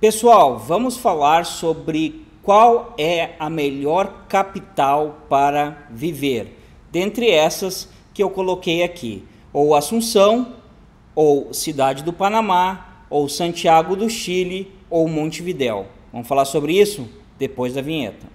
Pessoal, vamos falar sobre qual é a melhor capital para viver. Dentre essas que eu coloquei aqui, ou Assunção, ou Cidade do Panamá, ou Santiago do Chile, ou Montevidéu. Vamos falar sobre isso depois da vinheta.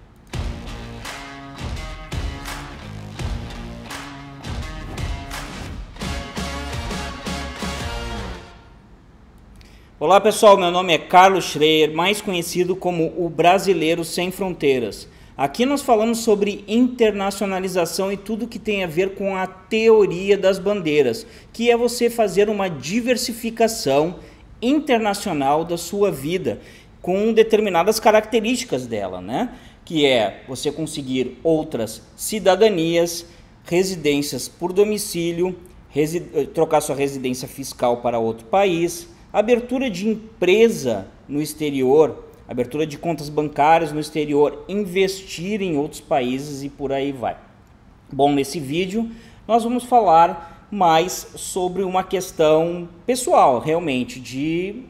Olá pessoal, meu nome é Carlos Schreier, mais conhecido como o Brasileiro Sem Fronteiras. Aqui nós falamos sobre internacionalização e tudo que tem a ver com a teoria das bandeiras, que é você fazer uma diversificação internacional da sua vida com determinadas características dela, né? Que é você conseguir outras cidadanias, residências por domicílio, resi eh, trocar sua residência fiscal para outro país, Abertura de empresa no exterior, abertura de contas bancárias no exterior, investir em outros países e por aí vai. Bom, nesse vídeo nós vamos falar mais sobre uma questão pessoal, realmente, de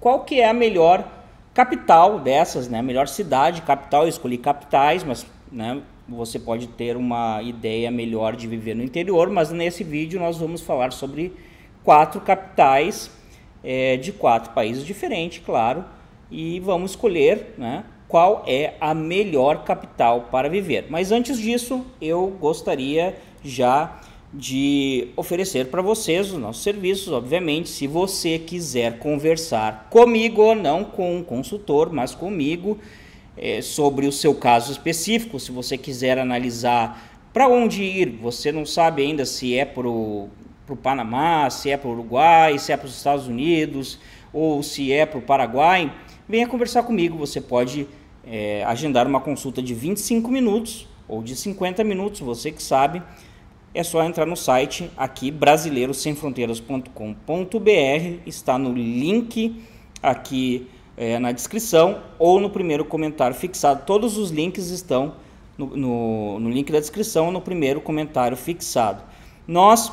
qual que é a melhor capital dessas, né? A melhor cidade, capital, eu escolhi capitais, mas né, você pode ter uma ideia melhor de viver no interior, mas nesse vídeo nós vamos falar sobre quatro capitais é, de quatro países diferentes, claro, e vamos escolher né, qual é a melhor capital para viver. Mas antes disso, eu gostaria já de oferecer para vocês os nossos serviços, obviamente, se você quiser conversar comigo, não com um consultor, mas comigo, é, sobre o seu caso específico, se você quiser analisar para onde ir, você não sabe ainda se é para o para o Panamá, se é para o Uruguai, se é para os Estados Unidos ou se é para o Paraguai, venha conversar comigo. Você pode é, agendar uma consulta de 25 minutos ou de 50 minutos, você que sabe. É só entrar no site aqui brasileirosemfronteiras.com.br, está no link aqui é, na descrição ou no primeiro comentário fixado. Todos os links estão no, no, no link da descrição, no primeiro comentário fixado. Nós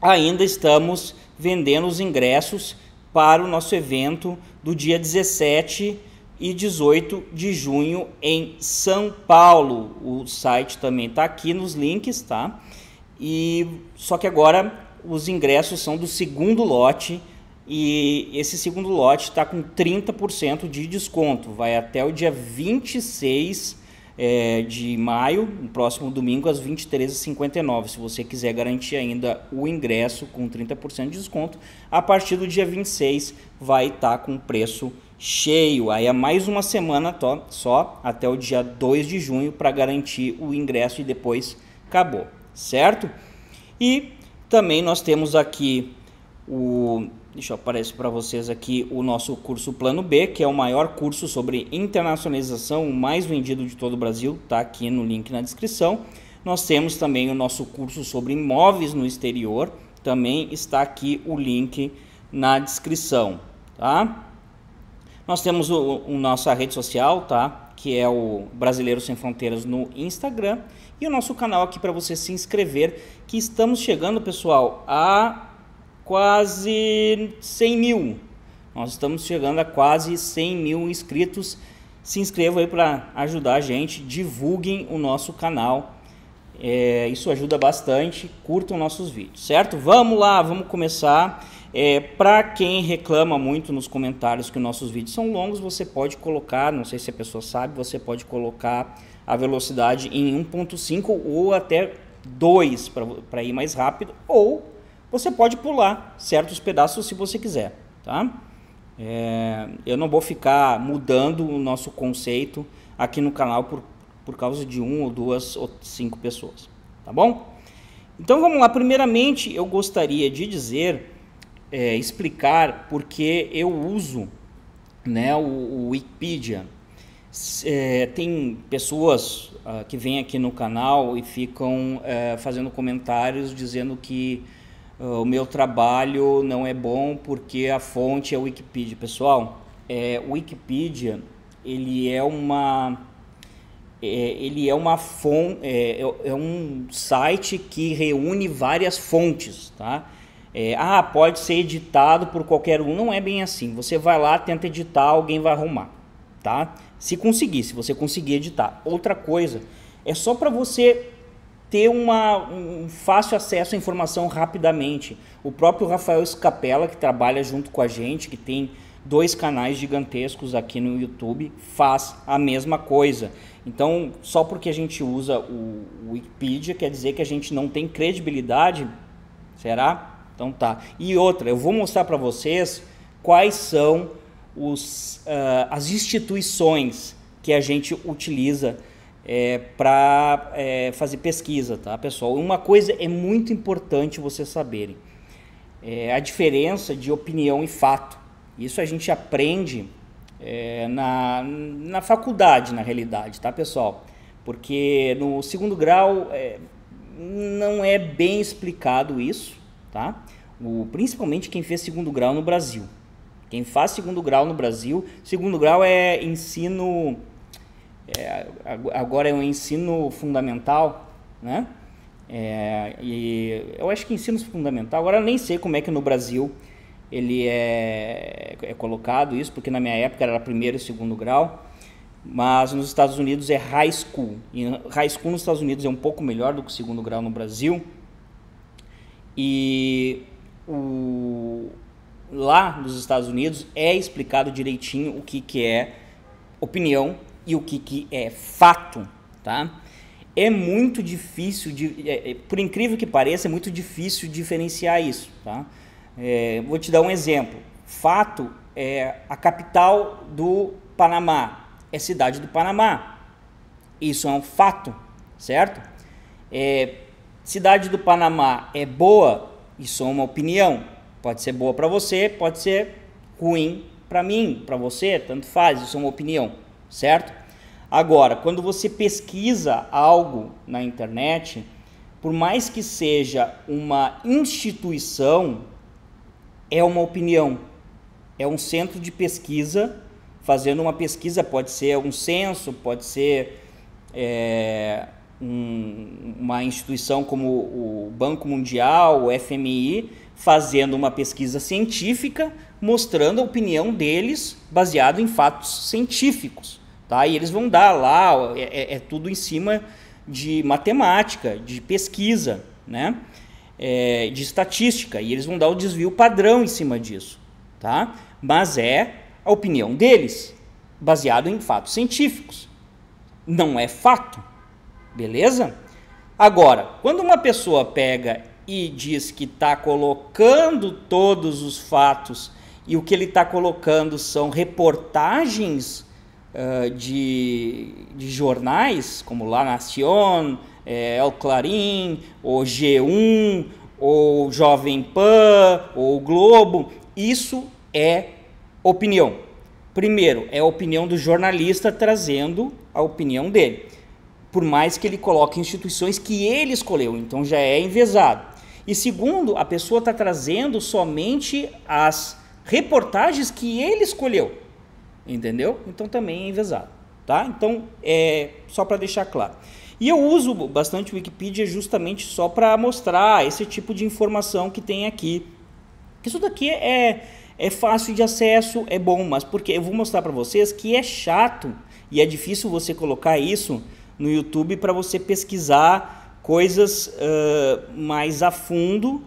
ainda estamos vendendo os ingressos para o nosso evento do dia 17 e 18 de junho em São Paulo. O site também está aqui nos links, tá? E só que agora os ingressos são do segundo lote e esse segundo lote está com 30% de desconto. Vai até o dia 26 é, de maio, no próximo domingo, às 23h59. Se você quiser garantir ainda o ingresso com 30% de desconto, a partir do dia 26 vai estar tá com preço cheio. Aí é mais uma semana tá? só até o dia 2 de junho para garantir o ingresso e depois acabou, certo? E também nós temos aqui o Deixa eu aparecer para vocês aqui o nosso curso Plano B, que é o maior curso sobre internacionalização, o mais vendido de todo o Brasil, tá aqui no link na descrição. Nós temos também o nosso curso sobre imóveis no exterior, também está aqui o link na descrição, tá? Nós temos o, o nossa rede social, tá? Que é o Brasileiro Sem Fronteiras no Instagram e o nosso canal aqui para você se inscrever, que estamos chegando, pessoal, a quase 100 mil. Nós estamos chegando a quase 100 mil inscritos. Se inscrevam aí para ajudar a gente, divulguem o nosso canal. É, isso ajuda bastante. Curtam nossos vídeos, certo? Vamos lá, vamos começar. É, para quem reclama muito nos comentários que nossos vídeos são longos, você pode colocar, não sei se a pessoa sabe, você pode colocar a velocidade em 1.5 ou até 2 para ir mais rápido, ou você pode pular certos pedaços se você quiser, tá? É, eu não vou ficar mudando o nosso conceito aqui no canal por, por causa de um ou duas ou cinco pessoas, tá bom? Então vamos lá, primeiramente eu gostaria de dizer, é, explicar porque eu uso né, o, o Wikipedia. É, tem pessoas uh, que vêm aqui no canal e ficam uh, fazendo comentários dizendo que ah, o meu trabalho não é bom porque a fonte é Wikipedia. Pessoal, é, Wikipedia ele é uma é, ele é uma fonte é, é, é, um site que reúne várias fontes, tá? É, ah, pode ser editado por qualquer um. Não é bem assim. Você vai lá, tenta editar, alguém vai arrumar, tá? Se conseguir, se você conseguir editar. Outra coisa é só para você ter uma, um fácil acesso à informação rapidamente. O próprio Rafael Escapela, que trabalha junto com a gente, que tem dois canais gigantescos aqui no YouTube, faz a mesma coisa. Então, só porque a gente usa o, Wikipedia, quer dizer que a gente não tem credibilidade? Será? Então tá. E outra, eu vou mostrar para vocês quais são os, uh, as instituições que a gente utiliza é, para é, fazer pesquisa, tá, pessoal? Uma coisa é muito importante vocês saberem: é a diferença de opinião e fato. Isso a gente aprende é, na, na faculdade, na realidade, tá, pessoal? Porque no segundo grau é, não é bem explicado isso, tá? O, principalmente quem fez segundo grau no Brasil. Quem faz segundo grau no Brasil, segundo grau é ensino é, agora é um ensino fundamental, né? É, e eu acho que ensino fundamental, agora nem sei como é que no Brasil ele é, é colocado isso, porque na minha época era primeiro e segundo grau, mas nos Estados Unidos é high school. E high school nos Estados Unidos é um pouco melhor do que segundo grau no Brasil. E o, lá nos Estados Unidos é explicado direitinho o que, que é opinião e o que, que é fato, tá? É muito difícil, de, é, é, por incrível que pareça, é muito difícil diferenciar isso, tá? É, vou te dar um exemplo. Fato é a capital do Panamá, é cidade do Panamá. Isso é um fato, certo? É, cidade do Panamá é boa, isso é uma opinião. Pode ser boa para você, pode ser ruim para mim, para você, tanto faz, isso é uma opinião, certo? Agora, quando você pesquisa algo na internet, por mais que seja uma instituição, é uma opinião. É um centro de pesquisa fazendo uma pesquisa, pode ser um censo, pode ser é, um, uma instituição como o Banco Mundial, o FMI, fazendo uma pesquisa científica, mostrando a opinião deles baseado em fatos científicos. Tá? E eles vão dar lá, é, é, é tudo em cima de matemática, de pesquisa, né? É, de estatística, e eles vão dar o desvio padrão em cima disso. Tá? Mas é a opinião deles, baseado em fatos científicos. Não é fato, beleza? Agora, quando uma pessoa pega e diz que está colocando todos os fatos e o que ele está colocando são reportagens de, de, jornais, como La Nación, é, El Clarín, o G1, ou Jovem Pan, ou Globo, isso é opinião. Primeiro, é a opinião do jornalista trazendo a opinião dele, por mais que ele coloque instituições que ele escolheu, então já é envezado. E segundo, a pessoa está trazendo somente as reportagens que ele escolheu entendeu? Então também é envesado, tá? Então é só para deixar claro. E eu uso bastante o Wikipedia justamente só para mostrar esse tipo de informação que tem aqui. Isso daqui é é fácil de acesso, é bom, mas porque eu vou mostrar para vocês que é chato e é difícil você colocar isso no YouTube para você pesquisar coisas uh, mais a fundo.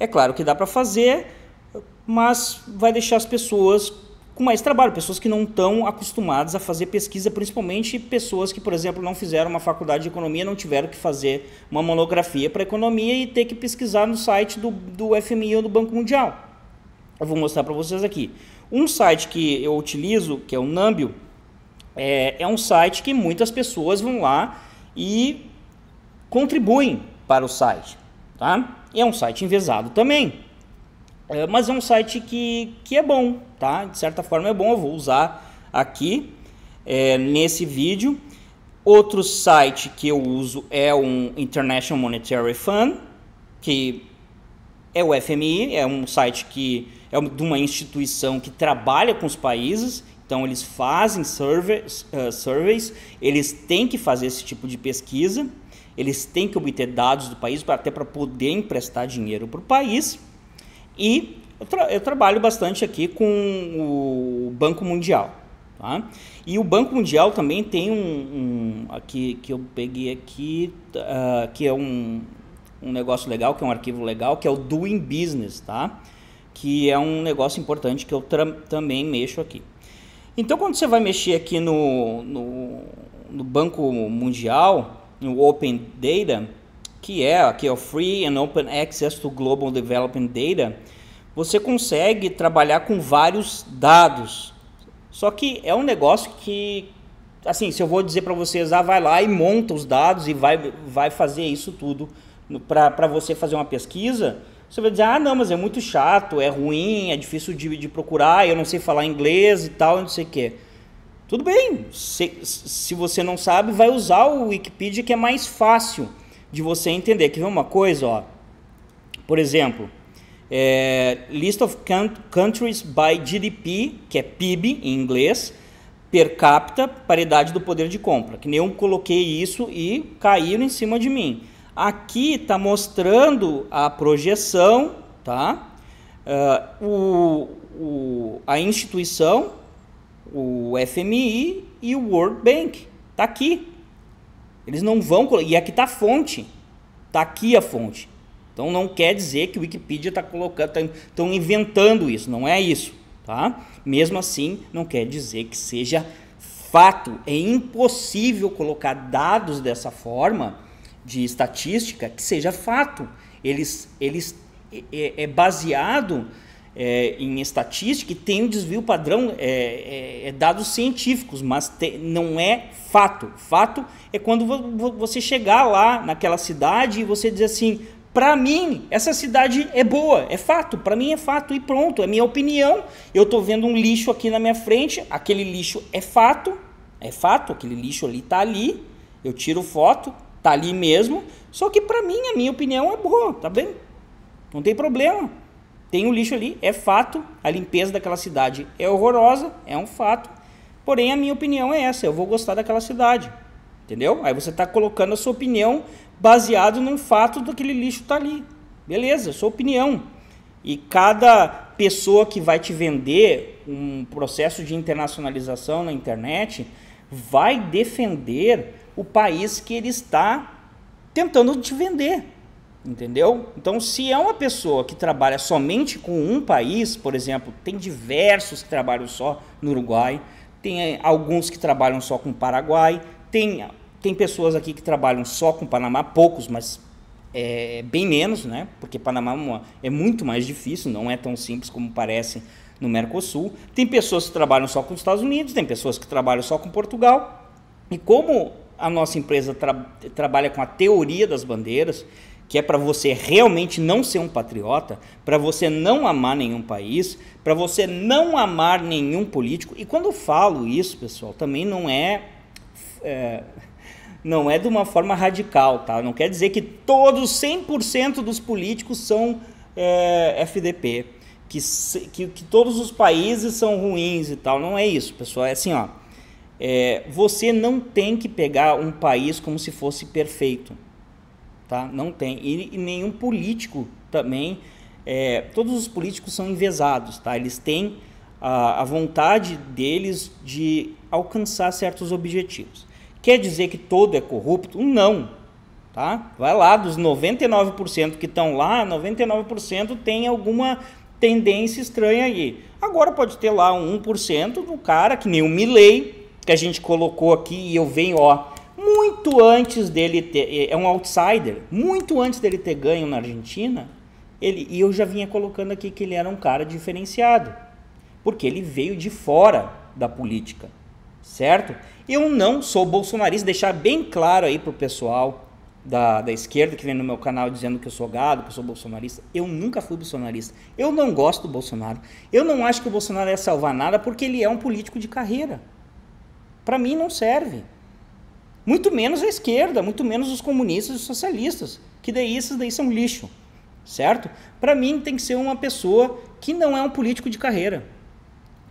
É claro que dá para fazer, mas vai deixar as pessoas com mais trabalho, pessoas que não estão acostumadas a fazer pesquisa, principalmente pessoas que, por exemplo, não fizeram uma faculdade de economia, não tiveram que fazer uma monografia para economia e ter que pesquisar no site do, do FMI ou do Banco Mundial. Eu vou mostrar para vocês aqui. Um site que eu utilizo, que é o Nambio, é, é um site que muitas pessoas vão lá e contribuem para o site. Tá? É um site envezado também. É, mas é um site que, que é bom, tá? De certa forma é bom, eu vou usar aqui é, nesse vídeo. Outro site que eu uso é um International Monetary Fund, que é o FMI, é um site que é de uma instituição que trabalha com os países, então eles fazem surveys, uh, surveys eles têm que fazer esse tipo de pesquisa, eles têm que obter dados do país até para poder emprestar dinheiro para o país. E eu, tra eu trabalho bastante aqui com o Banco Mundial. Tá? E o Banco Mundial também tem um, um aqui que eu peguei aqui, uh, que é um, um negócio legal, que é um arquivo legal, que é o Doing Business, tá? Que é um negócio importante que eu também mexo aqui. Então, quando você vai mexer aqui no, no, no Banco Mundial, no Open Data, que é é o Free and Open Access to Global Development Data, você consegue trabalhar com vários dados. Só que é um negócio que assim, se eu vou dizer para vocês, ah, vai lá e monta os dados e vai vai fazer isso tudo para você fazer uma pesquisa, você vai dizer, ah, não, mas é muito chato, é ruim, é difícil de, de procurar, eu não sei falar inglês e tal, não sei o quê. Tudo bem, se, se você não sabe, vai usar o Wikipedia que é mais fácil de você entender. Quer ver uma coisa? Ó? Por exemplo, é, List of Countries by GDP, que é PIB em inglês, per capita, paridade do poder de compra. Que nem eu coloquei isso e caíram em cima de mim. Aqui está mostrando a projeção, tá? Uh, o, o, a instituição, o FMI e o World Bank. Está aqui. Eles não vão. E aqui está a fonte. Está aqui a fonte. Então não quer dizer que o Wikipedia está colocando, estão tá, inventando isso, não é isso, tá? Mesmo assim, não quer dizer que seja fato. É impossível colocar dados dessa forma de estatística que seja fato. Eles, eles é, é, é baseado é, em estatística e tem um desvio padrão, é, é, é dados científicos, mas te, não é fato. Fato é quando você chegar lá naquela cidade e você dizer assim: para mim, essa cidade é boa, é fato, para mim é fato e pronto, é minha opinião. Eu estou vendo um lixo aqui na minha frente, aquele lixo é fato, é fato, aquele lixo ali está ali, eu tiro foto, está ali mesmo, só que para mim a minha opinião é boa, tá bem? Não tem problema. Tem o um lixo ali, é fato. A limpeza daquela cidade é horrorosa, é um fato. Porém, a minha opinião é essa: eu vou gostar daquela cidade. Entendeu? Aí você está colocando a sua opinião baseado num fato daquele lixo tá ali. Beleza, sua opinião. E cada pessoa que vai te vender um processo de internacionalização na internet vai defender o país que ele está tentando te vender. Entendeu? Então, se é uma pessoa que trabalha somente com um país, por exemplo, tem diversos que trabalham só no Uruguai, tem eh, alguns que trabalham só com o Paraguai, tem, tem pessoas aqui que trabalham só com o Panamá, poucos, mas é, bem menos, né? Porque Panamá é, é muito mais difícil, não é tão simples como parece no Mercosul. Tem pessoas que trabalham só com os Estados Unidos, tem pessoas que trabalham só com Portugal. E como a nossa empresa tra trabalha com a teoria das bandeiras que é para você realmente não ser um patriota, para você não amar nenhum país, para você não amar nenhum político. E quando eu falo isso, pessoal, também não é, é não é de uma forma radical, tá? Não quer dizer que todos 100% dos políticos são é, FDP, que, que, que todos os países são ruins e tal. Não é isso, pessoal. É assim, ó. É, você não tem que pegar um país como se fosse perfeito tá? Não tem. E, e nenhum político também. É, todos os políticos são envesados, tá? Eles têm a, a vontade deles de alcançar certos objetivos. Quer dizer que todo é corrupto? Não. Tá? Vai lá, dos 99% que estão lá, 99% tem alguma tendência estranha aí. Agora pode ter lá um 1% do cara, que nem o Milley, que a gente colocou aqui e eu venho, ó, muito antes dele ter. É, é um outsider, muito antes dele ter ganho na Argentina. Ele, e eu já vinha colocando aqui que ele era um cara diferenciado, porque ele veio de fora da política, certo? Eu não sou bolsonarista, deixar bem claro aí pro pessoal da, da esquerda que vem no meu canal dizendo que eu sou gado, que eu sou bolsonarista. Eu nunca fui bolsonarista. Eu não gosto do Bolsonaro. Eu não acho que o Bolsonaro é salvar nada porque ele é um político de carreira. Para mim não serve. Muito menos a esquerda, muito menos os comunistas e os socialistas, que daí esses daí são lixo, certo? Para mim tem que ser uma pessoa que não é um político de carreira.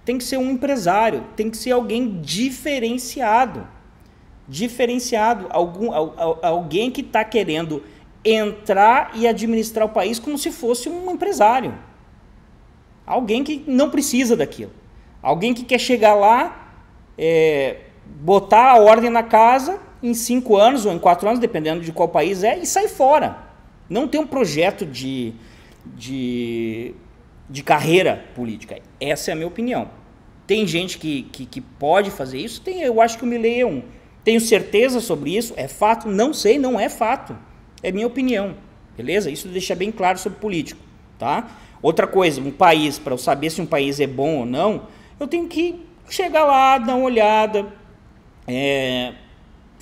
Tem que ser um empresário, tem que ser alguém diferenciado. Diferenciado, algum, alguém que está querendo entrar e administrar o país como se fosse um empresário. Alguém que não precisa daquilo. Alguém que quer chegar lá, é, botar a ordem na casa em cinco anos ou em quatro anos, dependendo de qual país é, e sai fora. Não tem um projeto de, de, de carreira política. Essa é a minha opinião. Tem gente que, que, que pode fazer isso, tem, eu acho que o Milley é um. Tenho certeza sobre isso, é fato? Não sei, não é fato. É minha opinião, beleza? Isso deixa bem claro sobre político, tá? Outra coisa, um país, para eu saber se um país é bom ou não, eu tenho que chegar lá, dar uma olhada, é,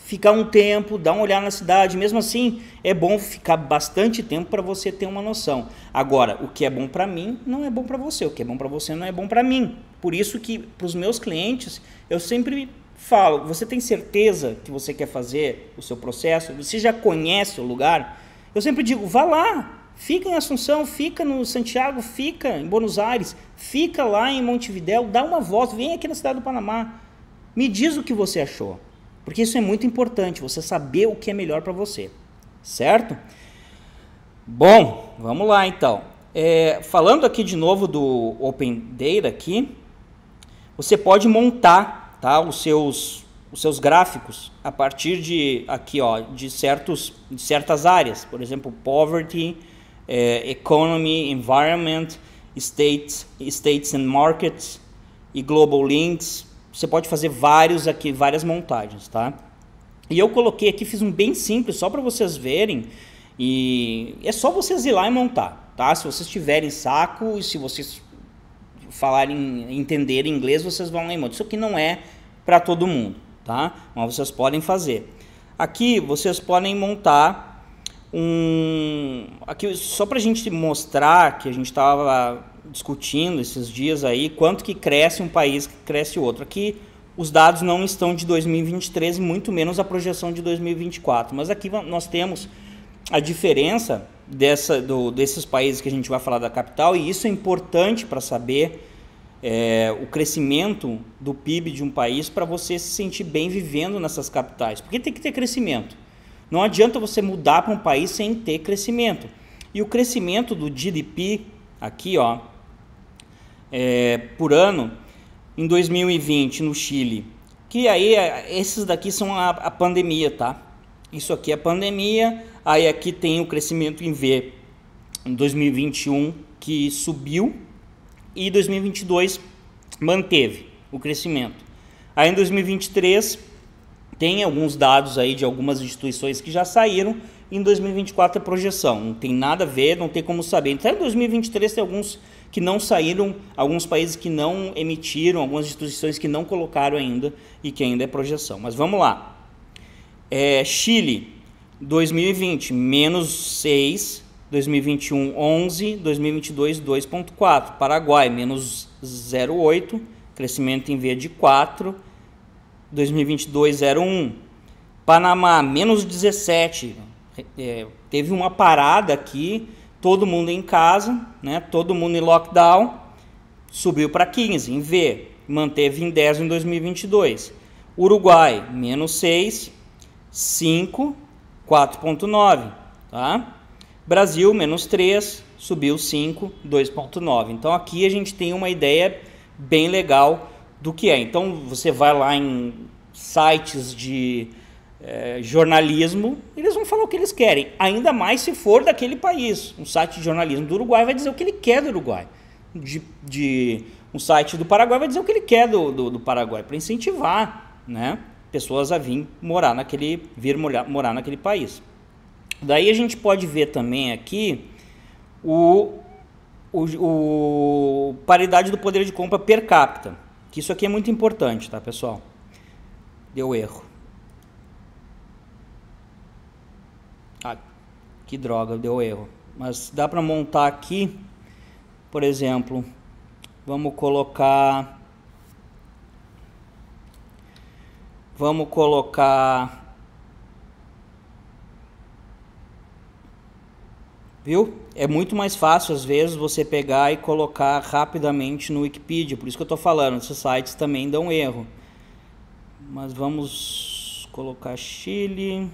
ficar um tempo, dar uma olhada na cidade. Mesmo assim, é bom ficar bastante tempo para você ter uma noção. Agora, o que é bom para mim não é bom para você, o que é bom para você não é bom para mim. Por isso que para os meus clientes, eu sempre falo, você tem certeza que você quer fazer o seu processo? Você já conhece o lugar? Eu sempre digo, vá lá, Fica em Assunção, fica no Santiago, fica em Buenos Aires, fica lá em Montevidéu, dá uma volta, vem aqui na cidade do Panamá. Me diz o que você achou. Porque isso é muito importante, você saber o que é melhor para você, certo? Bom, vamos lá então. É, falando aqui de novo do Open Data aqui, você pode montar tá, os, seus, os seus gráficos a partir de aqui ó, de, certos, de certas áreas, por exemplo, poverty, é, economy, environment, states, states and markets e global links, você pode fazer vários aqui, várias montagens, tá? E eu coloquei aqui, fiz um bem simples só para vocês verem e é só vocês ir lá e montar, tá? Se vocês tiverem saco e se vocês falarem, entenderem inglês, vocês vão lá e montam. Isso aqui não é para todo mundo, tá? Mas vocês podem fazer. Aqui vocês podem montar um aqui só para a gente mostrar que a gente estava discutindo esses dias aí quanto que cresce um país, que cresce outro. Aqui os dados não estão de 2023, muito menos a projeção de 2024. Mas aqui nós temos a diferença dessa, do, desses países que a gente vai falar da capital, e isso é importante para saber é, o crescimento do PIB de um país para você se sentir bem vivendo nessas capitais. Porque tem que ter crescimento. Não adianta você mudar para um país sem ter crescimento. E o crescimento do GDP aqui, ó, é, por ano em 2020 no Chile. Que aí é, esses daqui são a, a pandemia, tá? Isso aqui é pandemia, aí aqui tem o crescimento em V em 2021 que subiu e 2022 manteve o crescimento. Aí em 2023 tem alguns dados aí de algumas instituições que já saíram. Em 2024 é projeção, não tem nada a ver, não tem como saber. Até em 2023 tem alguns que não saíram, alguns países que não emitiram, algumas instituições que não colocaram ainda e que ainda é projeção. Mas vamos lá. É, Chile, 2020, menos 6, 2021, 11, 2022, 2,4. Paraguai, menos 0,8, crescimento em V de 4, 2022, 0,1. Panamá, menos 17, é, teve uma parada aqui todo mundo em casa, né? todo mundo em lockdown, subiu para 15 em V, manteve em 10 em 2022. Uruguai, menos 6, 5, 4,9. Tá? Brasil, menos 3, subiu 5, 2,9. Então aqui a gente tem uma ideia bem legal do que é. Então você vai lá em sites de é, jornalismo, eles vão falar o que eles querem, ainda mais se for daquele país. Um site de jornalismo do Uruguai vai dizer o que ele quer do Uruguai. De, de um site do Paraguai vai dizer o que ele quer do, do, do Paraguai, para incentivar né, pessoas a vir morar naquele, vir morar, morar naquele país. Daí a gente pode ver também aqui o, o, o paridade do poder de compra per capita, que isso aqui é muito importante, tá pessoal? Deu erro. Que droga, deu erro. Mas dá para montar aqui, por exemplo, vamos colocar vamos colocar viu é muito mais fácil às vezes você pegar e colocar rapidamente no Wikipedia por isso que eu estou falando esses sites também dão erro mas vamos colocar Chile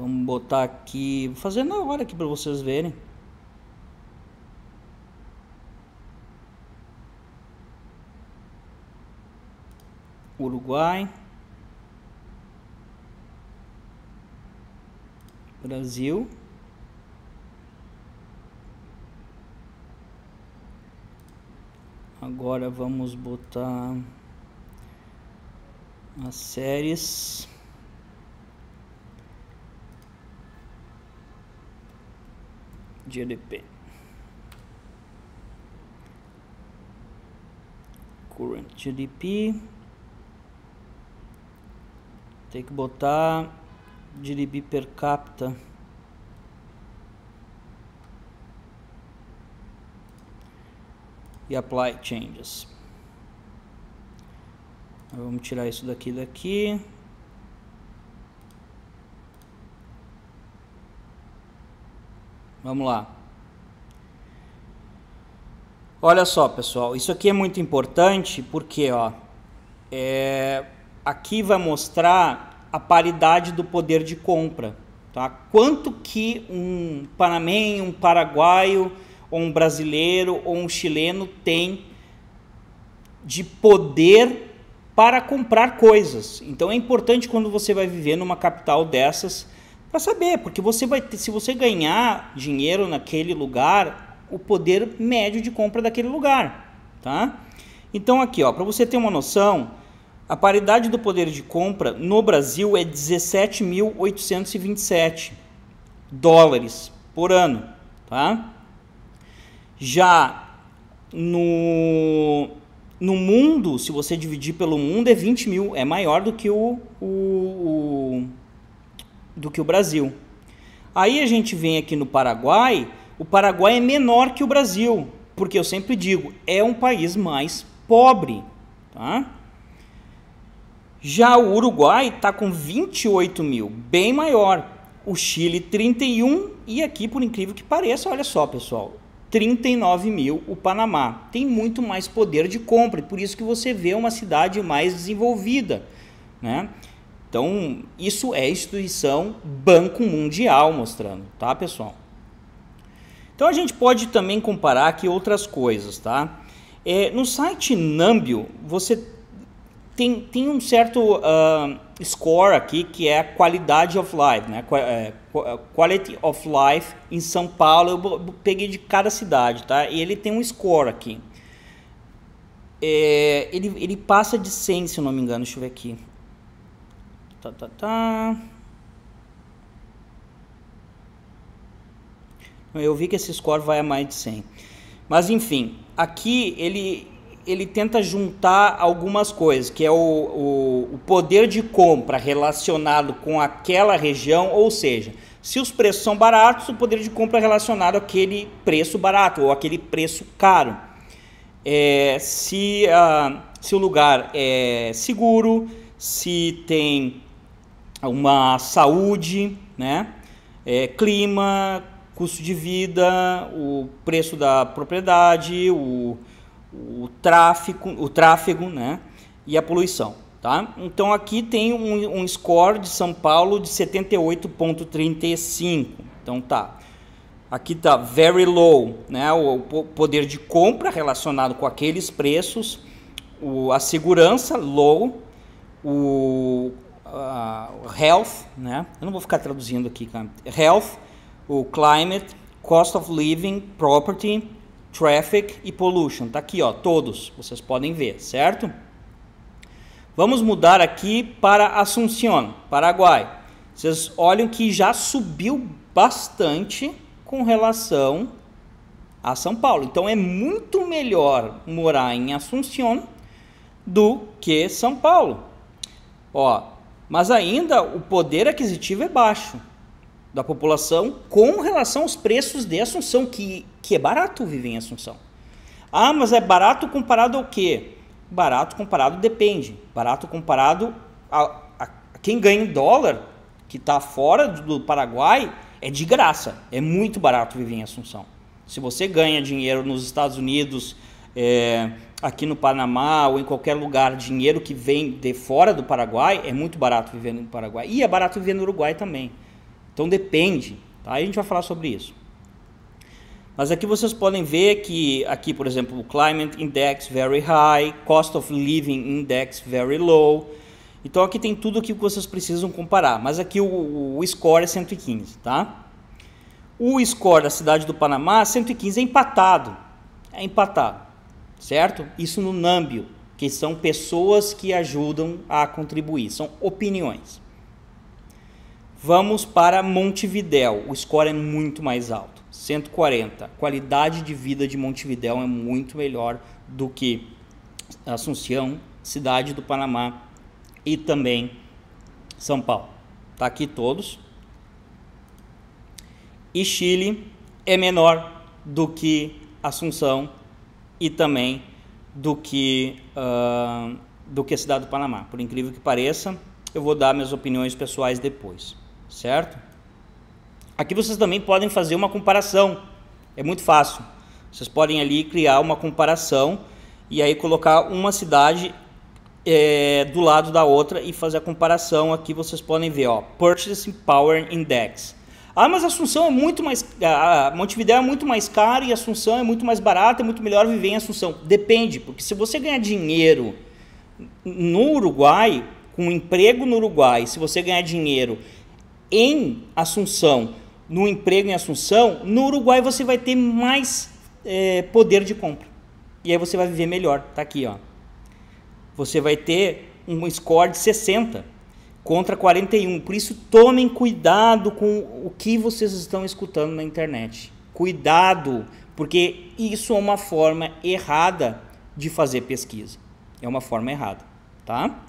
Vamos botar aqui, vou fazer na hora aqui para vocês verem. Uruguai, Brasil, agora vamos botar as séries. GDP, Current GDP. Tem que botar GDP per capita. E apply changes. Vamos tirar isso daqui daqui. Vamos lá. Olha só, pessoal, isso aqui é muito importante porque, ó, é, aqui vai mostrar a paridade do poder de compra, tá? Quanto que um panamenho, um paraguaio, ou um brasileiro ou um chileno tem de poder para comprar coisas. Então é importante quando você vai viver numa capital dessas para saber, porque você vai ter, se você ganhar dinheiro naquele lugar, o poder médio de compra daquele lugar, tá? Então aqui, ó, para você ter uma noção, a paridade do poder de compra no Brasil é 17.827 dólares por ano, tá? Já no no mundo, se você dividir pelo mundo, é 20 mil, é maior do que o, o, o do que o Brasil. Aí a gente vem aqui no Paraguai, o Paraguai é menor que o Brasil, porque eu sempre digo, é um país mais pobre. Tá? Já o Uruguai está com 28 mil, bem maior. O Chile, 31, e aqui, por incrível que pareça, olha só, pessoal, 39 mil o Panamá. Tem muito mais poder de compra, e por isso que você vê uma cidade mais desenvolvida. Né? Então, isso é instituição Banco Mundial mostrando, tá, pessoal? Então, a gente pode também comparar aqui outras coisas, tá? É, no site Nambio, você tem, tem um certo uh, score aqui que é a qualidade of life, né? É, é, quality of life em São Paulo, eu peguei de cada cidade, tá? E ele tem um score aqui. É, ele, ele passa de 100, se eu não me engano, deixa eu ver aqui. Tá, tá, tá. Eu vi que esse score vai a mais de 100. Mas enfim, aqui ele, ele tenta juntar algumas coisas, que é o, o, o, poder de compra relacionado com aquela região, ou seja, se os preços são baratos, o poder de compra é relacionado àquele preço barato ou aquele preço caro. É, se, ah, se o lugar é seguro, se tem uma saúde, né? É, clima, custo de vida, o preço da propriedade, o, o tráfico, o tráfego, né? E a poluição, tá? Então aqui tem um, um score de São Paulo de 78.35. Então tá. Aqui tá very low, né? O, o poder de compra relacionado com aqueles preços, o, a segurança low, o uh, health, né? Eu não vou ficar traduzindo aqui, Health, o climate, cost of living, property, traffic e pollution. Tá aqui, ó, todos. Vocês podem ver, certo? Vamos mudar aqui para Assunción, Paraguai. Vocês olham que já subiu bastante com relação a São Paulo. Então é muito melhor morar em Assunción do que São Paulo. Ó, mas ainda o poder aquisitivo é baixo da população com relação aos preços de Assunção, que, que é barato viver em Assunção. Ah, mas é barato comparado ao quê? Barato comparado depende. Barato comparado a, a quem ganha em dólar, que está fora do Paraguai, é de graça. É muito barato viver em Assunção. Se você ganha dinheiro nos Estados Unidos, é, aqui no Panamá ou em qualquer lugar dinheiro que vem de fora do Paraguai, é muito barato viver no Paraguai. E é barato viver no Uruguai também. Então depende. Tá? Aí a gente vai falar sobre isso. Mas aqui vocês podem ver que aqui, por exemplo, o Climate Index very high, Cost of Living Index very low. Então aqui tem tudo o que vocês precisam comparar. Mas aqui o, o score é 115, tá? O score da cidade do Panamá, 115 é empatado. É empatado certo? Isso no Nambio, que são pessoas que ajudam a contribuir, são opiniões. Vamos para Montevidéu, o score é muito mais alto, 140. A qualidade de vida de Montevidéu é muito melhor do que Assunção, cidade do Panamá e também São Paulo. Tá aqui todos. E Chile é menor do que Assunção, e também do que uh, do que a cidade do Panamá. Por incrível que pareça, eu vou dar minhas opiniões pessoais depois, certo? Aqui vocês também podem fazer uma comparação. É muito fácil. Vocês podem ali criar uma comparação e aí colocar uma cidade é, do lado da outra e fazer a comparação. Aqui vocês podem ver, ó, Purchasing Power Index ah, mas Assunção é muito mais. Ah, Montevidéu é muito mais caro e Assunção é muito mais barata é muito melhor viver em Assunção. Depende, porque se você ganhar dinheiro no Uruguai, com um emprego no Uruguai, se você ganhar dinheiro em Assunção, no emprego em Assunção, no Uruguai você vai ter mais é, poder de compra. E aí você vai viver melhor. Tá aqui, ó. Você vai ter um score de 60 contra 41. Por isso, tomem cuidado com o que vocês estão escutando na internet. Cuidado, porque isso é uma forma errada de fazer pesquisa. É uma forma errada, tá?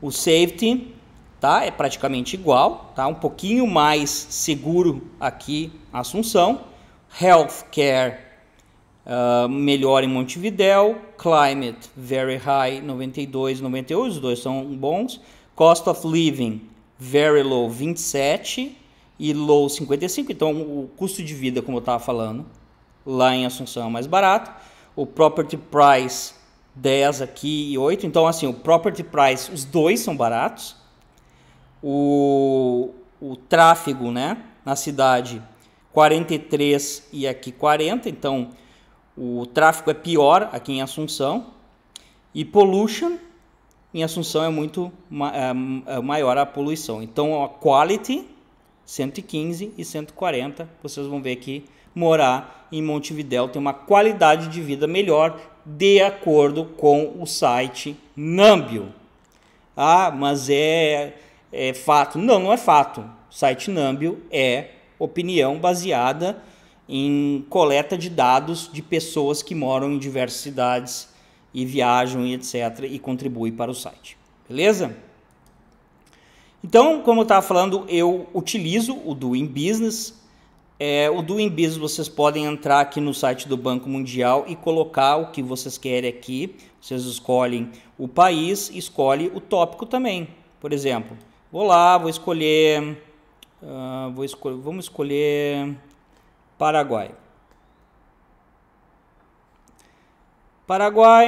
O safety, tá? É praticamente igual, tá? Um pouquinho mais seguro aqui, Assunção. Healthcare Uh, melhor em Montevidéu, Climate Very High 92, 98, os dois são bons. Cost of Living Very Low 27 e Low 55. Então o custo de vida, como eu estava falando, lá em Assunção é mais barato. O Property Price 10 aqui e 8. Então assim, o Property Price, os dois são baratos. O, o tráfego, né, na cidade 43 e aqui 40. Então o tráfego é pior aqui em Assunção e pollution em Assunção é muito é, é maior a poluição. Então a quality 115 e 140, vocês vão ver que morar em Montevidéu tem uma qualidade de vida melhor de acordo com o site Nambio. Ah, mas é, é fato. Não, não é fato. O site Nambio é opinião baseada em coleta de dados de pessoas que moram em diversas cidades e viajam e etc. e contribui para o site. Beleza? Então, como eu estava falando, eu utilizo o Doing Business. É, o Doing Business vocês podem entrar aqui no site do Banco Mundial e colocar o que vocês querem aqui. Vocês escolhem o país, escolhe o tópico também. Por exemplo, vou lá, vou escolher, uh, vou escolher vamos escolher Paraguai. Paraguai.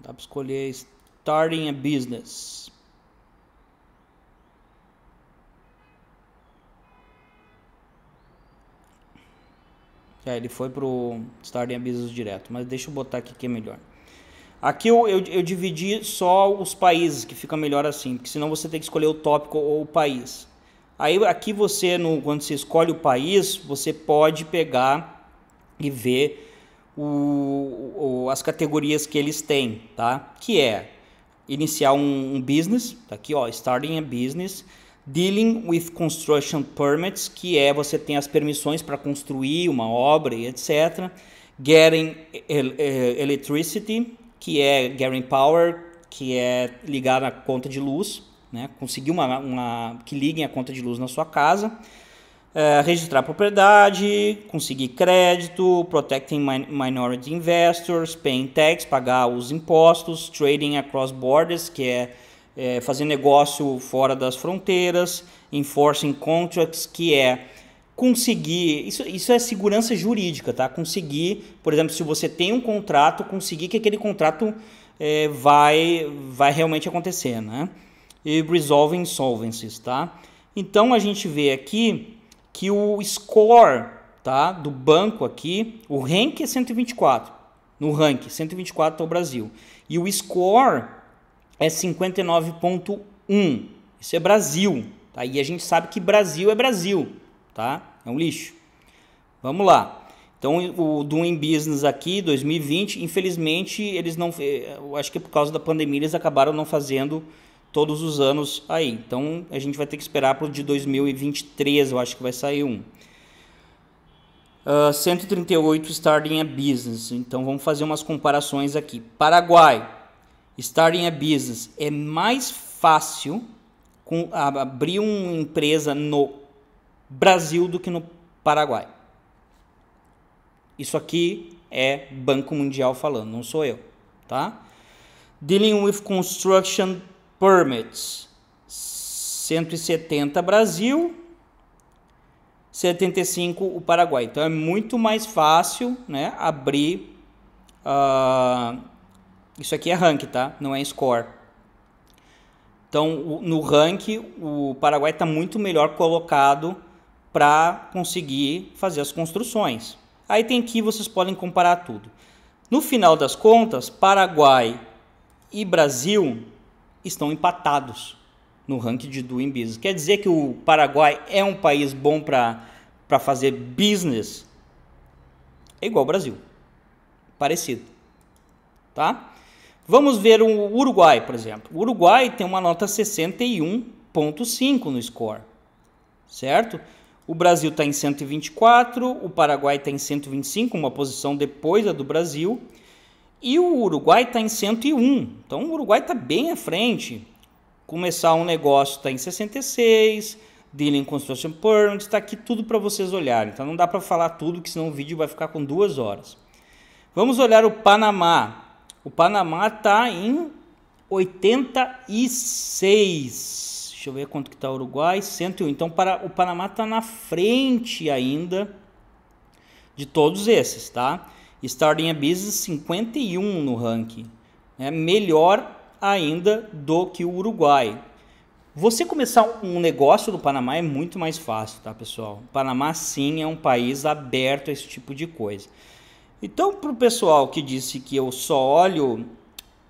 Dá para escolher Starting a Business. É, ele foi pro Starting a Business direto, mas deixa eu botar aqui que é melhor. Aqui eu, eu, eu dividi só os países, que fica melhor assim, porque senão você tem que escolher o tópico ou o país. Aí aqui você, no, quando você escolhe o país, você pode pegar e ver o, o, as categorias que eles têm, tá? Que é iniciar um, um, business, tá aqui ó, starting a business, dealing with construction permits, que é você tem as permissões para construir uma obra e etc. Getting electricity, que é getting power, que é ligar na conta de luz né? conseguir uma, uma que liguem a conta de luz na sua casa, é, registrar a propriedade, conseguir crédito, protecting minority investors, paying tax, pagar os impostos, trading across borders, que é, é fazer negócio fora das fronteiras, enforcing contracts, que é conseguir. Isso, isso é segurança jurídica, tá? Conseguir, por exemplo, se você tem um contrato, conseguir que aquele contrato é, vai, vai realmente acontecer, né? e Resolve Insolvencies, tá? Então a gente vê aqui que o score, tá, do banco aqui, o rank é 124, no rank 124 é o Brasil. E o score é 59.1. Isso é Brasil, tá? E a gente sabe que Brasil é Brasil, tá? É um lixo. Vamos lá. Então, o Doing Business aqui, 2020, infelizmente, eles não. Eh, eu acho que é por causa da pandemia, eles acabaram não fazendo todos os anos aí. Então a gente vai ter que esperar para o de 2023, eu acho que vai sair um. Uh, 138 Starting a Business. Então vamos fazer umas comparações aqui. Paraguai, Starting a é Business é mais fácil com, abrir uma empresa no Brasil do que no Paraguai. Isso aqui é Banco Mundial falando, não sou eu, tá? Dealing with construction Permits 170 Brasil, 75 o Paraguai. Então é muito mais fácil né, abrir. Uh, isso aqui é rank, tá? Não é score. Então no rank o Paraguai está muito melhor colocado para conseguir fazer as construções. Aí tem que vocês podem comparar tudo. No final das contas, Paraguai e Brasil estão empatados no ranking de doing business. Quer dizer que o Paraguai é um país bom para fazer business? É igual ao Brasil. Parecido. Tá? Vamos ver o Uruguai, por exemplo. O Uruguai tem uma nota 61.5 no score. Certo? O Brasil está em 124, o Paraguai está em 125, uma posição depois da do Brasil. E o Uruguai está em 101. Então o Uruguai está bem à frente. Começar um negócio está em 66. Dealing Construction Permit, está aqui tudo para vocês olharem. Então não dá para falar tudo, que senão o vídeo vai ficar com duas horas. Vamos olhar o Panamá. O Panamá está em 86. Deixa eu ver quanto que está o Uruguai. 101. Então para, o Panamá está na frente ainda de todos esses, tá? Starting a Business 51 no ranking, é melhor ainda do que o Uruguai. Você começar um negócio no Panamá é muito mais fácil, tá, pessoal? O Panamá sim é um país aberto a esse tipo de coisa. Então, para o pessoal que disse que eu só olho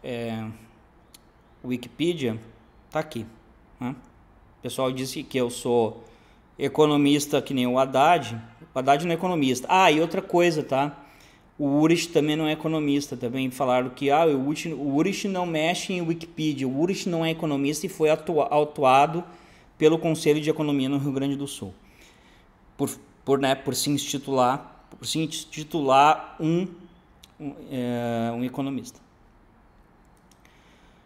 é, Wikipedia, tá aqui. Né? O pessoal disse que eu sou economista que nem o Haddad. O Haddad não é economista. Ah, e outra coisa, tá? O Urich também não é economista, também falaram que ah, o, Urich, o Urich não mexe em Wikipedia, o Urich não é economista e foi atuado autuado pelo Conselho de Economia no Rio Grande do Sul por, por, né, por se intitular, por se intitular um, um, é, um economista.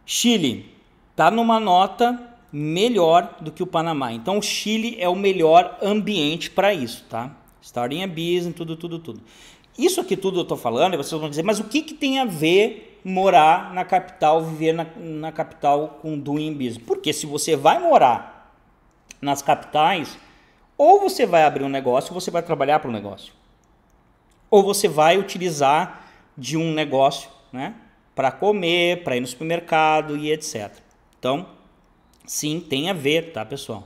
Chile está numa nota melhor do que o Panamá. Então o Chile é o melhor ambiente para isso, tá? Starting a business, tudo, tudo, tudo. Isso aqui tudo eu estou falando, e vocês vão dizer, mas o que, que tem a ver morar na capital, viver na, na capital com doing business? Porque se você vai morar nas capitais, ou você vai abrir um negócio, ou você vai trabalhar para um negócio. Ou você vai utilizar de um negócio, né? Para comer, para ir no supermercado e etc. Então, sim, tem a ver, tá, pessoal?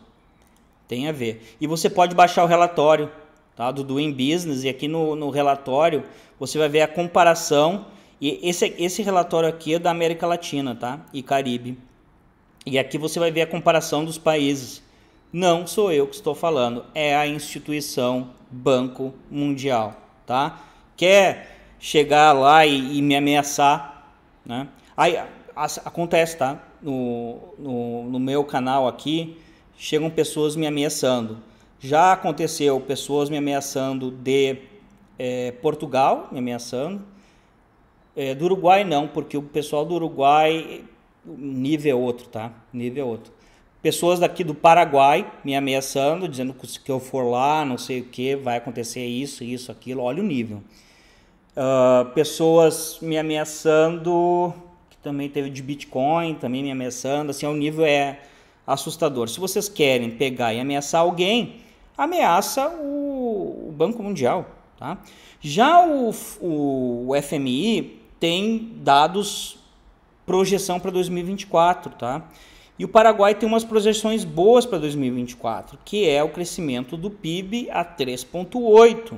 Tem a ver. E você pode baixar o relatório tá? do Doing Business, e aqui no, no relatório você vai ver a comparação. E esse, esse relatório aqui é da América Latina tá? e Caribe. E aqui você vai ver a comparação dos países. Não sou eu que estou falando, é a instituição Banco Mundial. Tá? Quer chegar lá e, e me ameaçar? Né? Aí, acontece, tá? No, no, no, meu canal aqui, chegam pessoas me ameaçando. Já aconteceu pessoas me ameaçando de é, Portugal, me ameaçando. É, do Uruguai não, porque o pessoal do Uruguai nível é outro, tá? Nível é outro. Pessoas daqui do Paraguai me ameaçando, dizendo que se eu for lá, não sei o que, vai acontecer isso, isso, aquilo. Olha o nível. Uh, pessoas me ameaçando, que também teve de Bitcoin, também me ameaçando. Assim, o nível é assustador. Se vocês querem pegar e ameaçar alguém, ameaça o, o Banco Mundial. Tá? Já o, o, o FMI tem dados projeção para 2024, tá? E o Paraguai tem umas projeções boas para 2024, que é o crescimento do PIB a 3.8.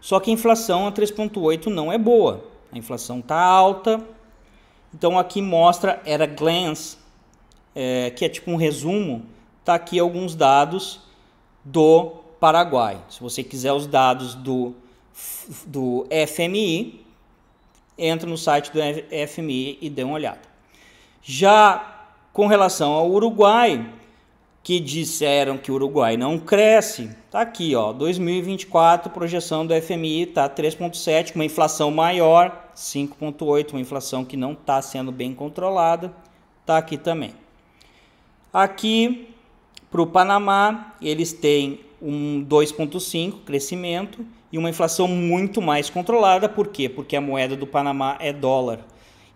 Só que a inflação a 3.8 não é boa. A inflação está alta. Então aqui mostra era glance, é, que é tipo um resumo. Tá aqui alguns dados do Paraguai. Se você quiser os dados do, do FMI, entra no site do FMI e dê uma olhada. Já com relação ao Uruguai, que disseram que o Uruguai não cresce, tá aqui, ó, 2024, projeção do FMI tá 3.7, uma inflação maior, 5.8, uma inflação que não está sendo bem controlada, tá aqui também. Aqui para o Panamá, eles têm um 2,5 crescimento e uma inflação muito mais controlada. Por quê? Porque a moeda do Panamá é dólar.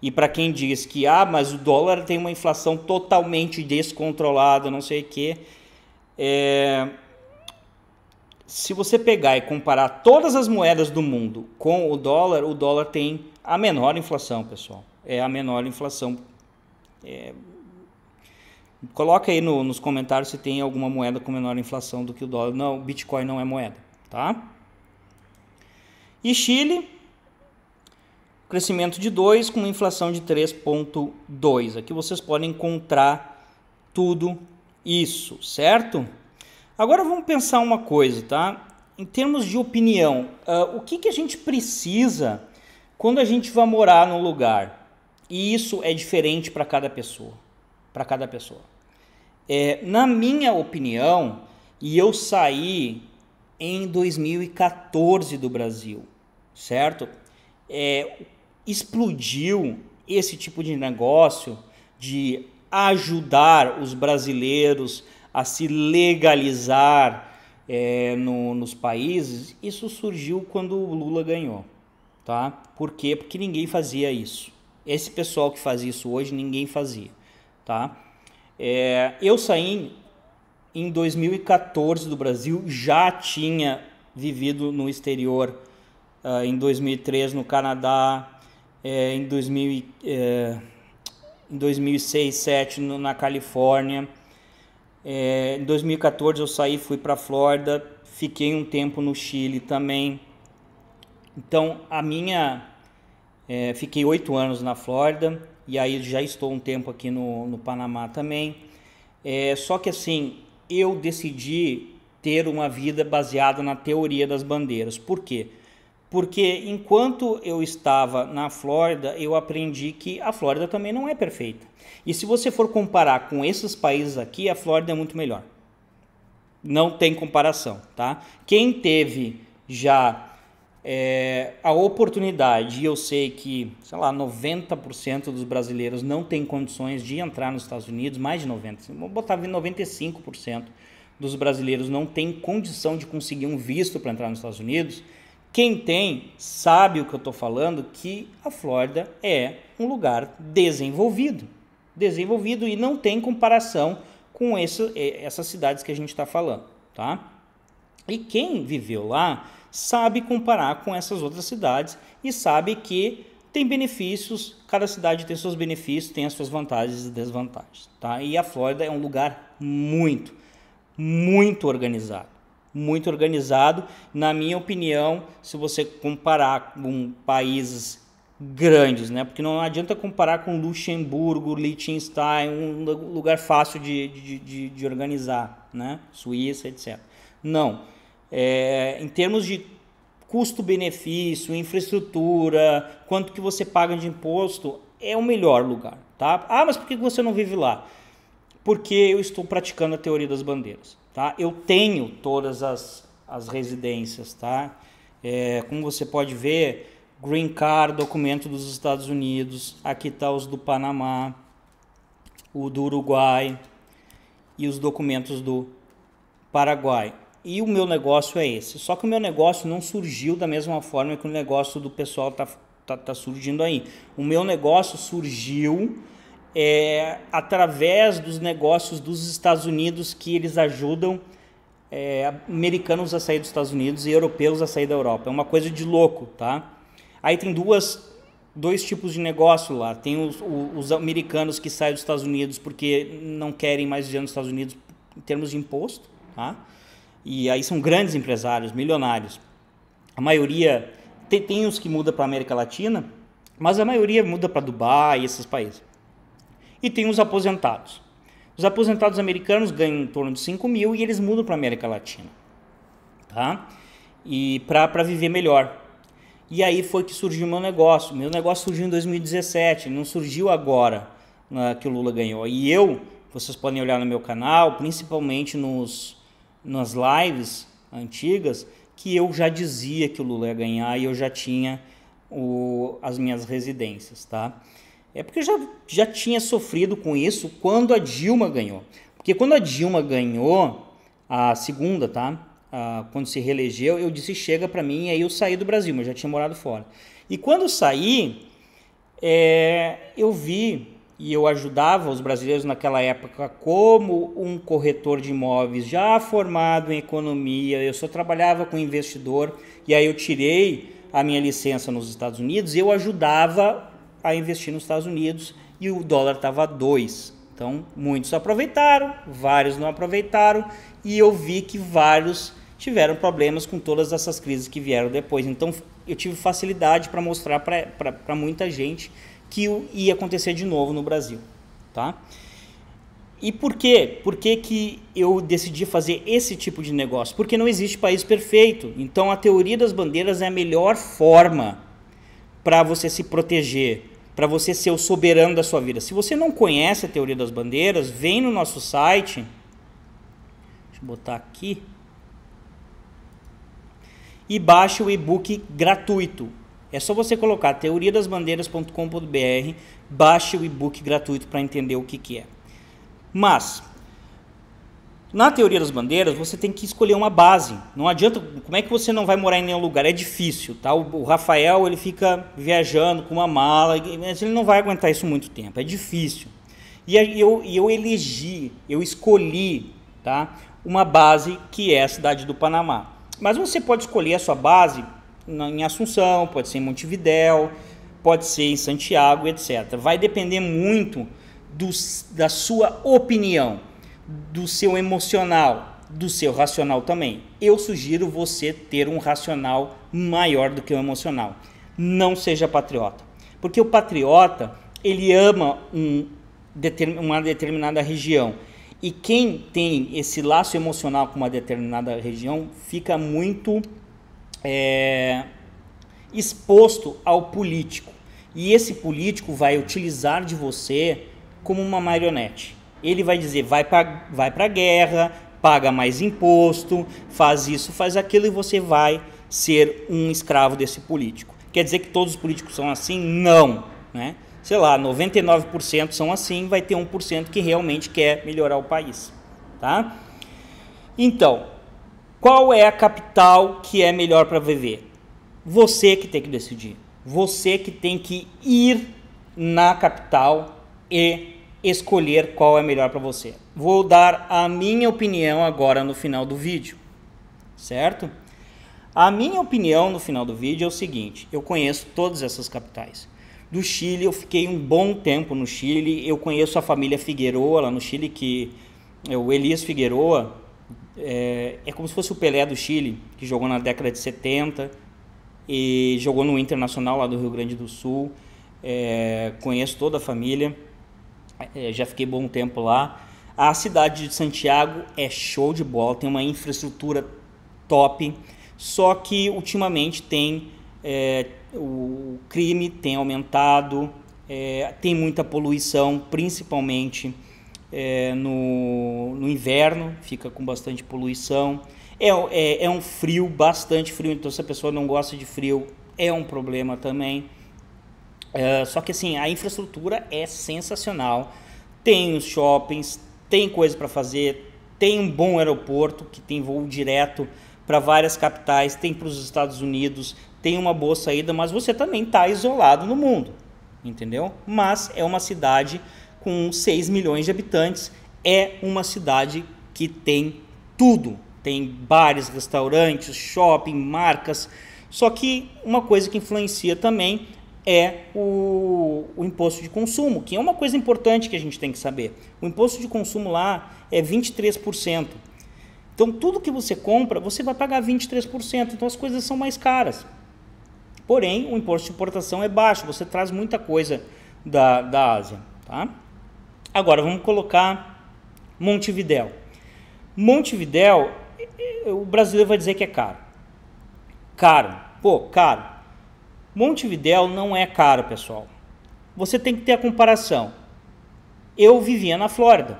E para quem diz que ah, mas o dólar tem uma inflação totalmente descontrolada, não sei o quê, é... se você pegar e comparar todas as moedas do mundo com o dólar, o dólar tem a menor inflação, pessoal. É a menor inflação. É Coloca aí no, nos comentários se tem alguma moeda com menor inflação do que o dólar. Não, Bitcoin não é moeda, tá? E Chile, crescimento de 2 com inflação de 3.2. Aqui vocês podem encontrar tudo isso, certo? Agora vamos pensar uma coisa, tá? Em termos de opinião, uh, o que, que a gente precisa quando a gente vai morar num lugar? E isso é diferente para cada pessoa, para cada pessoa. É, na minha opinião, e eu saí em 2014 do Brasil, certo? É, explodiu esse tipo de negócio de ajudar os brasileiros a se legalizar é, no, nos países. Isso surgiu quando o Lula ganhou, tá? Por quê? Porque ninguém fazia isso. Esse pessoal que faz isso hoje, ninguém fazia, tá? É, eu saí em 2014 do Brasil, já tinha vivido no exterior uh, em 2003 no Canadá, é, em, 2000, é, em 2006, 2007 no, na Califórnia. É, em 2014 eu saí, fui para a Flórida, fiquei um tempo no Chile também. Então a minha, é, fiquei oito anos na Flórida e aí já estou um tempo aqui no, no Panamá também. É, só que assim, eu decidi ter uma vida baseada na teoria das bandeiras. Por quê? Porque enquanto eu estava na Flórida, eu aprendi que a Flórida também não é perfeita. E se você for comparar com esses países aqui, a Flórida é muito melhor. Não tem comparação, tá? Quem teve já é, a oportunidade, e eu sei que, sei lá, 90% dos brasileiros não tem condições de entrar nos Estados Unidos, mais de 90%, assim, vou botar 95% dos brasileiros não tem condição de conseguir um visto para entrar nos Estados Unidos. Quem tem sabe o que eu estou falando, que a Flórida é um lugar desenvolvido, desenvolvido e não tem comparação com esse, essas cidades que a gente está falando, tá? E quem viveu lá sabe comparar com essas outras cidades e sabe que tem benefícios, cada cidade tem seus benefícios, tem as suas vantagens e desvantagens, tá? E a Flórida é um lugar muito, muito organizado, muito organizado, na minha opinião, se você comparar com países grandes, né? Porque não adianta comparar com Luxemburgo, Liechtenstein, um lugar fácil de, de, de, de organizar, né? Suíça, etc. Não. É, em termos de custo-benefício, infraestrutura, quanto que você paga de imposto, é o melhor lugar, tá? Ah, mas por que você não vive lá? Porque eu estou praticando a teoria das bandeiras, tá? Eu tenho todas as, as residências, tá? É, como você pode ver, green card, documento dos Estados Unidos, aqui tá os do Panamá, o do Uruguai e os documentos do Paraguai e o meu negócio é esse. Só que o meu negócio não surgiu da mesma forma que o negócio do pessoal está tá, tá surgindo aí. O meu negócio surgiu é, através dos negócios dos Estados Unidos que eles ajudam é, americanos a sair dos Estados Unidos e europeus a sair da Europa. É uma coisa de louco, tá? Aí tem duas dois tipos de negócio lá. Tem os, os, americanos que saem dos Estados Unidos porque não querem mais viver nos Estados Unidos em termos de imposto, tá? E aí são grandes empresários, milionários. A maioria tem, tem uns que muda para a América Latina, mas a maioria muda para Dubai e esses países. E tem os aposentados. Os aposentados americanos ganham em torno de 5 mil e eles mudam para a América Latina. Tá? E para viver melhor. E aí foi que surgiu o meu negócio. Meu negócio surgiu em 2017, não surgiu agora né, que o Lula ganhou. E eu, vocês podem olhar no meu canal, principalmente nos, nas lives antigas que eu já dizia que o Lula ia ganhar e eu já tinha o, as minhas residências, tá? É porque eu já, já tinha sofrido com isso quando a Dilma ganhou. Porque quando a Dilma ganhou, a segunda, tá? quando se reelegeu, eu disse chega para mim e aí eu saí do Brasil, mas eu já tinha morado fora. E quando saí, é, eu vi e eu ajudava os brasileiros naquela época como um corretor de imóveis já formado em economia, eu só trabalhava com investidor e aí eu tirei a minha licença nos Estados Unidos, eu ajudava a investir nos Estados Unidos e o dólar estava dois Então, muitos aproveitaram, vários não aproveitaram e eu vi que vários tiveram problemas com todas essas crises que vieram depois. Então, eu tive facilidade para mostrar para muita gente que ia acontecer de novo no Brasil, tá? E por quê? Por que, que eu decidi fazer esse tipo de negócio? Porque não existe país perfeito. Então a teoria das bandeiras é a melhor forma para você se proteger, para você ser o soberano da sua vida. Se você não conhece a teoria das bandeiras, vem no nosso site. Deixa eu botar aqui. E baixa o e-book gratuito é só você colocar teoriadasbandeiras.com.br, baixe o e-book gratuito para entender o que, que é. Mas, na teoria das bandeiras, você tem que escolher uma base. Não adianta, como é que você não vai morar em nenhum lugar? É difícil, tá? O, Rafael, ele fica viajando com uma mala, mas ele não vai aguentar isso muito tempo, é difícil. E eu, eu elegi, eu escolhi, tá? Uma base que é a cidade do Panamá. Mas você pode escolher a sua base em Assunção, pode ser em Montevidéu, pode ser em Santiago, etc. Vai depender muito do, da sua opinião, do seu emocional, do seu racional também. Eu sugiro você ter um racional maior do que o emocional. Não seja patriota, porque o patriota ele ama um, uma determinada região. E quem tem esse laço emocional com uma determinada região fica muito é, exposto ao político. E esse político vai utilizar de você como uma marionete. Ele vai dizer: vai para vai a guerra, paga mais imposto, faz isso, faz aquilo, e você vai ser um escravo desse político. Quer dizer que todos os políticos são assim? Não. Né? Sei lá, 99% são assim, vai ter 1% que realmente quer melhorar o país. Tá? Então, qual é a capital que é melhor para viver? Você que tem que decidir. Você que tem que ir na capital e escolher qual é melhor para você. Vou dar a minha opinião agora no final do vídeo, certo? A minha opinião no final do vídeo é o seguinte: eu conheço todas essas capitais. Do Chile, eu fiquei um bom tempo no Chile. Eu conheço a família Figueroa lá no Chile, que é o Elias Figueroa é, é como se fosse o Pelé do Chile, que jogou na década de 70 e jogou no Internacional lá do Rio Grande do Sul. É, conheço toda a família, é, já fiquei bom tempo lá. A cidade de Santiago é show de bola, tem uma infraestrutura top, só que ultimamente tem é, o crime tem aumentado, é, tem muita poluição, principalmente é, no, no, inverno, fica com bastante poluição. É, é, é, um frio, bastante frio, então se a pessoa não gosta de frio, é um problema também. É, só que assim, a infraestrutura é sensacional. Tem os shoppings, tem coisa para fazer, tem um bom aeroporto que tem voo direto para várias capitais, tem para os Estados Unidos, tem uma boa saída, mas você também está isolado no mundo, entendeu? Mas é uma cidade com 6 milhões de habitantes, é uma cidade que tem tudo. Tem bares, restaurantes, shopping, marcas. Só que uma coisa que influencia também é o, o, imposto de consumo, que é uma coisa importante que a gente tem que saber. O imposto de consumo lá é 23%. Então, tudo que você compra, você vai pagar 23%. Então, as coisas são mais caras. Porém, o imposto de importação é baixo, você traz muita coisa da, da Ásia. Tá? Agora vamos colocar Montevidéu. Montevidéu, o brasileiro vai dizer que é caro. Caro, pô, caro. Montevidéu não é caro, pessoal. Você tem que ter a comparação. Eu vivia na Flórida.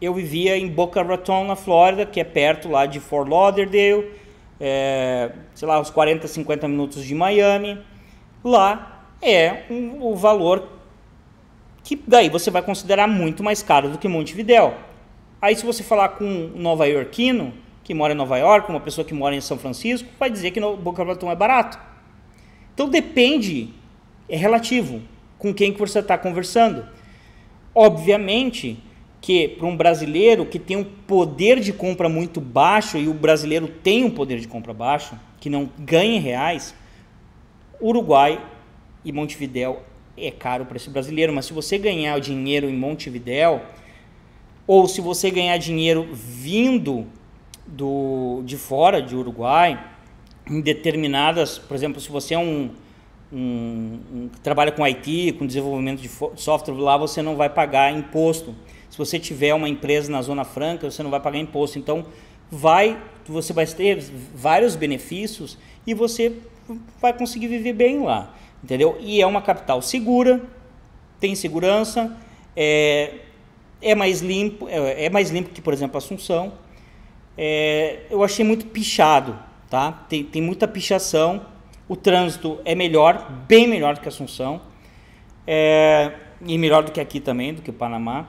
Eu vivia em Boca Raton, na Flórida, que é perto lá de Fort Lauderdale, é, sei lá, uns 40, 50 minutos de Miami. Lá é um, o valor que daí você vai considerar muito mais caro do que Montevidéu. Aí se você falar com um nova iorquino, que mora em Nova York, uma pessoa que mora em São Francisco, vai dizer que Boca Raton é barato. Então depende, é relativo, com quem que você está conversando. Obviamente que para um brasileiro que tem um poder de compra muito baixo, e o brasileiro tem um poder de compra baixo, que não ganha em reais, Uruguai e Montevidéu é caro o preço brasileiro, mas se você ganhar dinheiro em Montevidéu, ou se você ganhar dinheiro vindo do, de fora de Uruguai, em determinadas, por exemplo, se você é um, um, um trabalha com IT, com desenvolvimento de software lá, você não vai pagar imposto. Se você tiver uma empresa na Zona Franca, você não vai pagar imposto. Então, vai, você vai ter vários benefícios e você vai conseguir viver bem lá entendeu? E é uma capital segura, tem segurança, é, é mais limpo, é, é, mais limpo que, por exemplo, Assunção. É, eu achei muito pichado, tá? Tem, tem muita pichação. O trânsito é melhor, bem melhor do que Assunção. É, e melhor do que aqui também, do que o Panamá.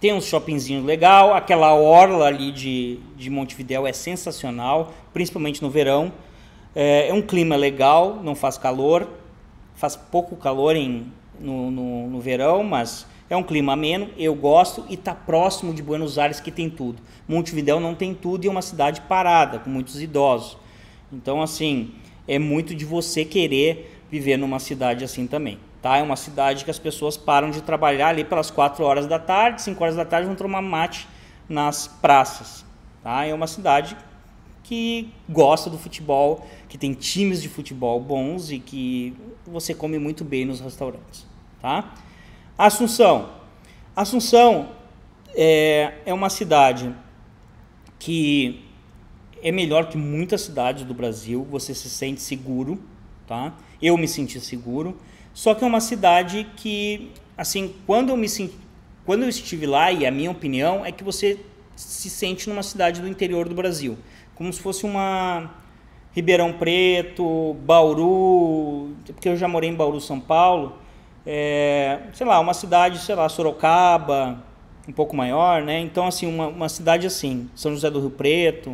Tem uns shoppingzinhos legal, aquela orla ali de, de Montevidéu é sensacional, principalmente no verão. É, é um clima legal, não faz calor faz pouco calor em, no, no, no verão, mas é um clima ameno, eu gosto e está próximo de Buenos Aires que tem tudo. Montevidéu não tem tudo e é uma cidade parada, com muitos idosos. Então, assim, é muito de você querer viver numa cidade assim também. Tá? É uma cidade que as pessoas param de trabalhar ali pelas 4 horas da tarde, 5 horas da tarde vão tomar mate nas praças. Tá? É uma cidade que gosta do futebol, que tem times de futebol bons e que você come muito bem nos restaurantes, tá? Assunção. Assunção é, é uma cidade que é melhor que muitas cidades do Brasil, você se sente seguro, tá? Eu me senti seguro, só que é uma cidade que, assim, quando eu me senti, quando eu estive lá e a minha opinião é que você se sente numa cidade do interior do Brasil como se fosse uma Ribeirão Preto, Bauru, porque eu já morei em Bauru, São Paulo, é, sei lá, uma cidade, sei lá, Sorocaba, um pouco maior, né? Então, assim, uma, uma cidade assim, São José do Rio Preto,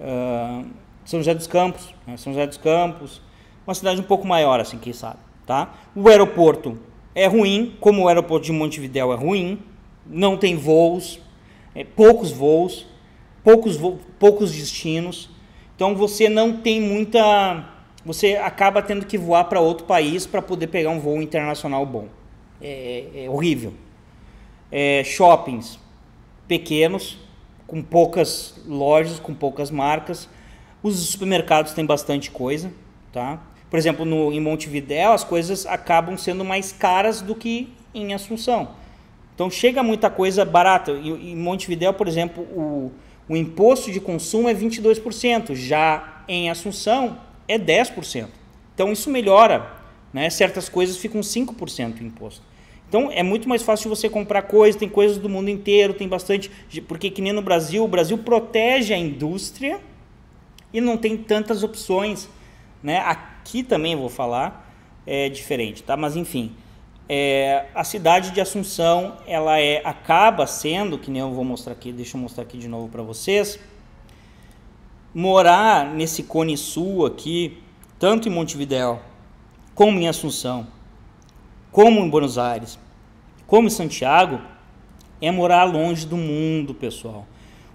uh, São José dos Campos, né? São José dos Campos, uma cidade um pouco maior, assim, quem sabe, tá? O aeroporto é ruim, como o aeroporto de Montevidéu é ruim, não tem voos, é, poucos voos, poucos, poucos destinos. Então você não tem muita. Você acaba tendo que voar para outro país para poder pegar um voo internacional bom. É, é horrível. É, shoppings pequenos, com poucas lojas, com poucas marcas. Os supermercados têm bastante coisa, tá? Por exemplo, no, em Montevidéu as coisas acabam sendo mais caras do que em Assunção. Então chega muita coisa barata. Em, em Montevidéu, por exemplo, o, o imposto de consumo é 22%, já em Assunção é 10%. Então isso melhora, né? certas coisas ficam 5% o imposto. Então é muito mais fácil você comprar coisas, tem coisas do mundo inteiro, tem bastante, porque que nem no Brasil, o Brasil protege a indústria e não tem tantas opções, né? Aqui também vou falar é diferente, tá? Mas enfim, é, a cidade de Assunção, ela é, acaba sendo, que nem eu vou mostrar aqui, deixa eu mostrar aqui de novo para vocês. Morar nesse cone sul aqui, tanto em Montevidéu, como em Assunção, como em Buenos Aires, como em Santiago, é morar longe do mundo, pessoal.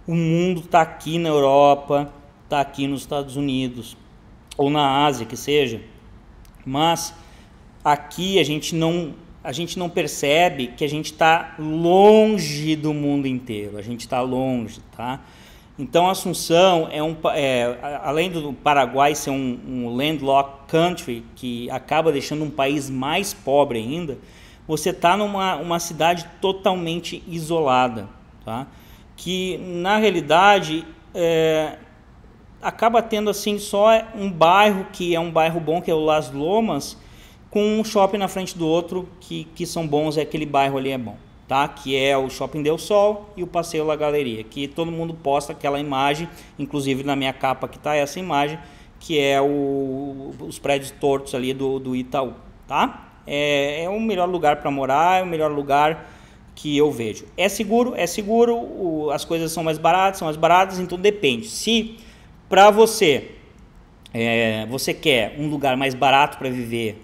O mundo está aqui na Europa, está aqui nos Estados Unidos, ou na Ásia, que seja. Mas aqui a gente não a gente não percebe que a gente está longe do mundo inteiro, a gente está longe, tá? Então, Assunção é um, é, além do Paraguai ser um, um landlocked country que acaba deixando um país mais pobre ainda, você está numa uma cidade totalmente isolada, tá? Que na realidade é, acaba tendo assim só um bairro que é um bairro bom que é o Las Lomas com um shopping na frente do outro que, que são bons, é aquele bairro ali é bom, tá? Que é o Shopping Del Sol e o Passeio La Galeria, que todo mundo posta aquela imagem, inclusive na minha capa que tá é essa imagem, que é o, os prédios tortos ali do, do Itaú, tá? É, é o melhor lugar para morar, é o melhor lugar que eu vejo. É seguro, é seguro, o, as coisas são mais baratas, são mais baratas, então depende. Se para você é, você quer um lugar mais barato para viver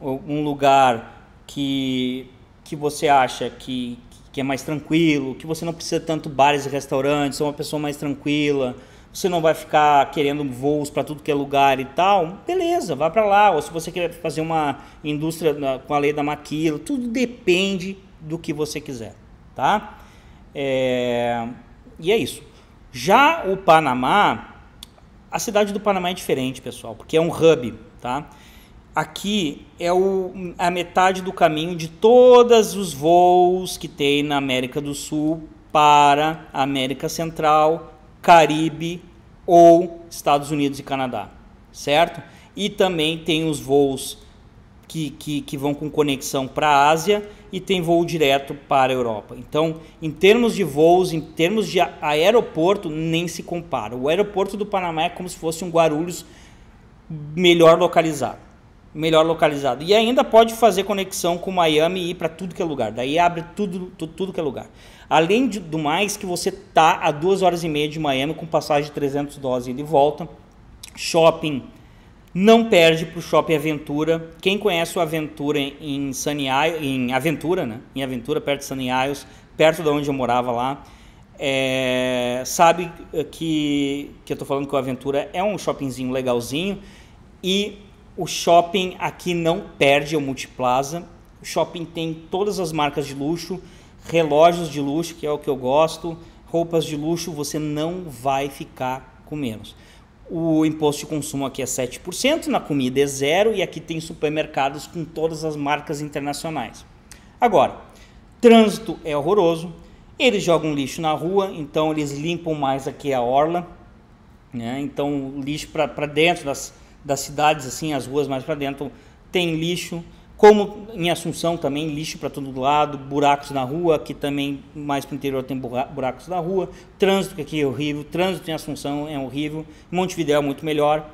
um lugar que, que você acha que, que é mais tranquilo, que você não precisa tanto bares e restaurantes, é uma pessoa mais tranquila, você não vai ficar querendo voos para tudo que é lugar e tal, beleza, vá para lá. Ou se você quer fazer uma indústria com a lei da maquila, tudo depende do que você quiser, tá? É... E é isso. Já o Panamá, a cidade do Panamá é diferente, pessoal, porque é um hub, tá? aqui é o, a metade do caminho de todos os voos que tem na América do Sul para América Central, Caribe ou Estados Unidos e Canadá, certo? E também tem os voos que, que, que vão com conexão para a Ásia e tem voo direto para a Europa. Então, em termos de voos, em termos de aeroporto, nem se compara. O aeroporto do Panamá é como se fosse um Guarulhos melhor localizado melhor localizado. E ainda pode fazer conexão com Miami e ir para tudo que é lugar. Daí abre tudo, tudo, tudo que é lugar. Além de, do mais que você tá a duas horas e meia de Miami com passagem de 300 dólares e de volta. Shopping não perde para o Shopping Aventura. Quem conhece o Aventura em Sunny Isles, em Aventura, né? Em Aventura, perto de Sunny Isles, perto de onde eu morava lá, é, sabe eh, que, que eu estou falando que o Aventura é um shoppingzinho legalzinho e o shopping aqui não perde o Multiplaza. O shopping tem todas as marcas de luxo, relógios de luxo, que é o que eu gosto, roupas de luxo, você não vai ficar com menos. O imposto de consumo aqui é 7%, na comida é zero e aqui tem supermercados com todas as marcas internacionais. Agora, trânsito é horroroso, eles jogam lixo na rua, então eles limpam mais aqui a orla, né? então lixo para dentro das, das cidades, assim, as ruas mais para dentro, tem lixo. Como em Assunção também, lixo para todo lado, buracos na rua, que também mais para o interior tem buracos na rua, trânsito que aqui é horrível, trânsito em Assunção é horrível, Montevideo é muito melhor,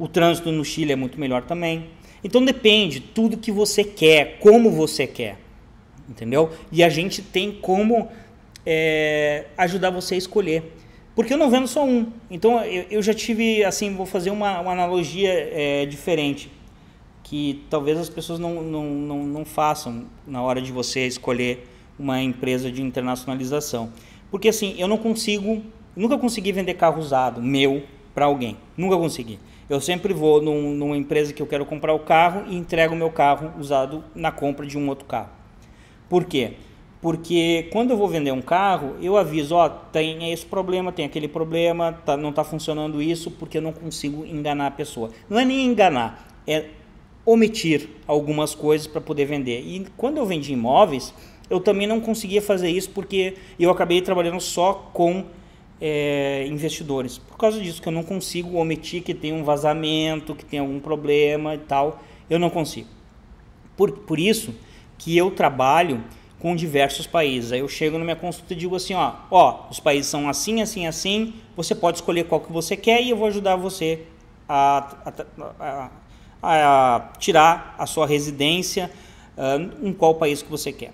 o trânsito no Chile é muito melhor também. Então depende, tudo que você quer, como você quer, entendeu? E a gente tem como é, ajudar você a escolher. Porque eu não vendo só um. Então eu, eu já tive, assim, vou fazer uma, uma analogia é, diferente, que talvez as pessoas não, não, não, não façam na hora de você escolher uma empresa de internacionalização. Porque assim, eu não consigo, nunca consegui vender carro usado meu para alguém. Nunca consegui. Eu sempre vou num, numa empresa que eu quero comprar o carro e entrego o meu carro usado na compra de um outro carro. Por quê? Porque quando eu vou vender um carro, eu aviso, ó, tem esse problema, tem aquele problema, tá, não está funcionando isso, porque eu não consigo enganar a pessoa. Não é nem enganar, é omitir algumas coisas para poder vender. E quando eu vendi imóveis, eu também não conseguia fazer isso porque eu acabei trabalhando só com é, investidores. Por causa disso, que eu não consigo omitir que tem um vazamento, que tem algum problema e tal. Eu não consigo. Por, por isso que eu trabalho com diversos países. Aí eu chego na minha consulta e digo assim, ó, ó, os países são assim, assim, assim, você pode escolher qual que você quer e eu vou ajudar você a, a, a, a tirar a sua residência uh, em qual país que você quer.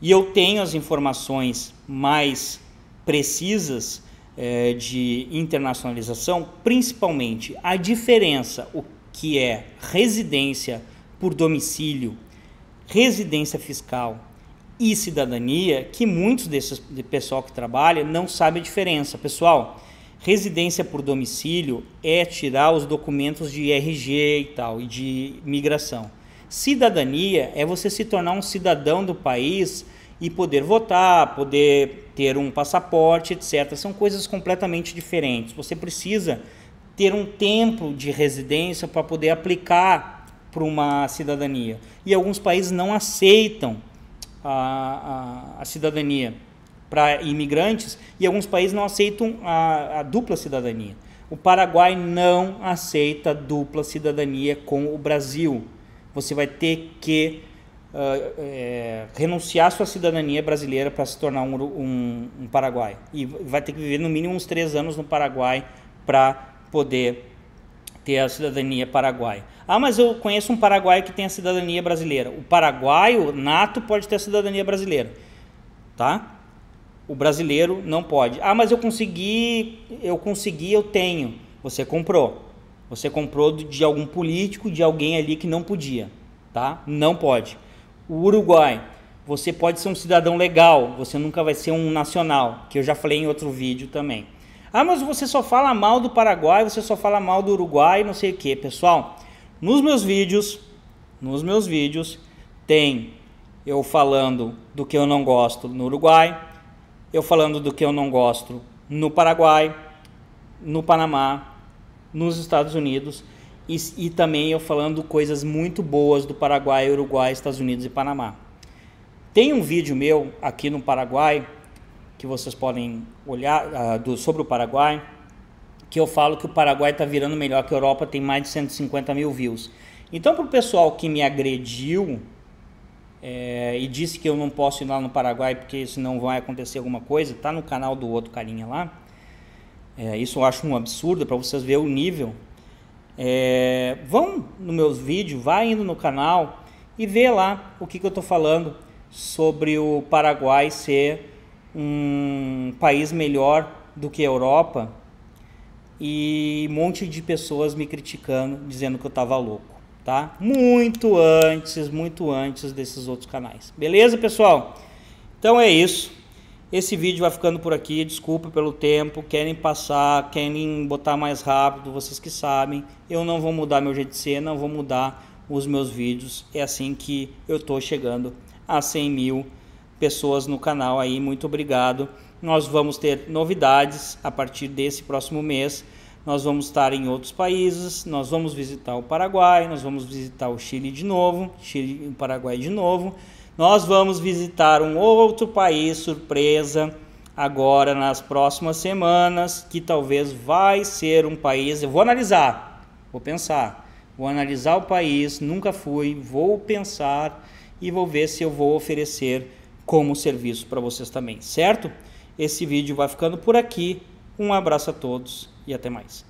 E eu tenho as informações mais precisas eh, de internacionalização, principalmente a diferença, o que é residência por domicílio, residência fiscal e cidadania que muitos desses de pessoal que trabalha não sabe a diferença. Pessoal, residência por domicílio é tirar os documentos de RG e tal e de migração. Cidadania é você se tornar um cidadão do país e poder votar, poder ter um passaporte, etc. São coisas completamente diferentes. Você precisa ter um tempo de residência para poder aplicar para uma cidadania. E alguns países não aceitam a, a, a cidadania para imigrantes e alguns países não aceitam a, a dupla cidadania. O Paraguai não aceita dupla cidadania com o Brasil. Você vai ter que Uh, é, renunciar sua cidadania brasileira para se tornar um, um, um E vai ter que viver no mínimo uns três anos no Paraguai para poder ter a cidadania paraguaia. Ah, mas eu conheço um paraguaio que tem a cidadania brasileira. O paraguaio nato pode ter a cidadania brasileira, tá? O brasileiro não pode. Ah, mas eu consegui, eu consegui, eu tenho. Você comprou. Você comprou de algum político, de alguém ali que não podia, tá? Não pode. O Uruguai, você pode ser um cidadão legal, você nunca vai ser um nacional, que eu já falei em outro vídeo também. Ah, mas você só fala mal do Paraguai, você só fala mal do Uruguai, não sei o que, pessoal. Nos meus vídeos, nos meus vídeos tem eu falando do que eu não gosto no Uruguai, eu falando do que eu não gosto no Paraguai, no Panamá, nos Estados Unidos e, e também eu falando coisas muito boas do Paraguai, Uruguai, Estados Unidos e Panamá. Tem um vídeo meu aqui no Paraguai que vocês podem olhar uh, do, sobre o Paraguai, que eu falo que o Paraguai está virando melhor que a Europa, tem mais de 150 mil views. Então, para o pessoal que me agrediu é, e disse que eu não posso ir lá no Paraguai porque senão vai acontecer alguma coisa, tá no canal do outro carinha lá. É, isso eu acho um absurdo para vocês verem o nível. É, vão nos meus vídeos, vai indo no canal e vê lá o que, que eu estou falando sobre o Paraguai ser um país melhor do que a Europa e um monte de pessoas me criticando, dizendo que eu estava louco, tá? Muito antes, muito antes desses outros canais. Beleza, pessoal? Então é isso. Esse vídeo vai ficando por aqui. Desculpa pelo tempo. Querem passar, querem botar mais rápido, vocês que sabem. Eu não vou mudar meu jeito de ser, não vou mudar os meus vídeos. É assim que eu tô chegando a 100 mil pessoas no canal aí. Muito obrigado. Nós vamos ter novidades a partir desse próximo mês. Nós vamos estar em outros países, nós vamos visitar o Paraguai, nós vamos visitar o Chile de novo, Chile e Paraguai de novo. Nós vamos visitar um outro país surpresa agora nas próximas semanas, que talvez vai ser um país, eu vou analisar, vou pensar, vou analisar o país, nunca fui, vou pensar e vou ver se eu vou oferecer como serviço para vocês também, certo? Esse vídeo vai ficando por aqui. Um abraço a todos e até mais.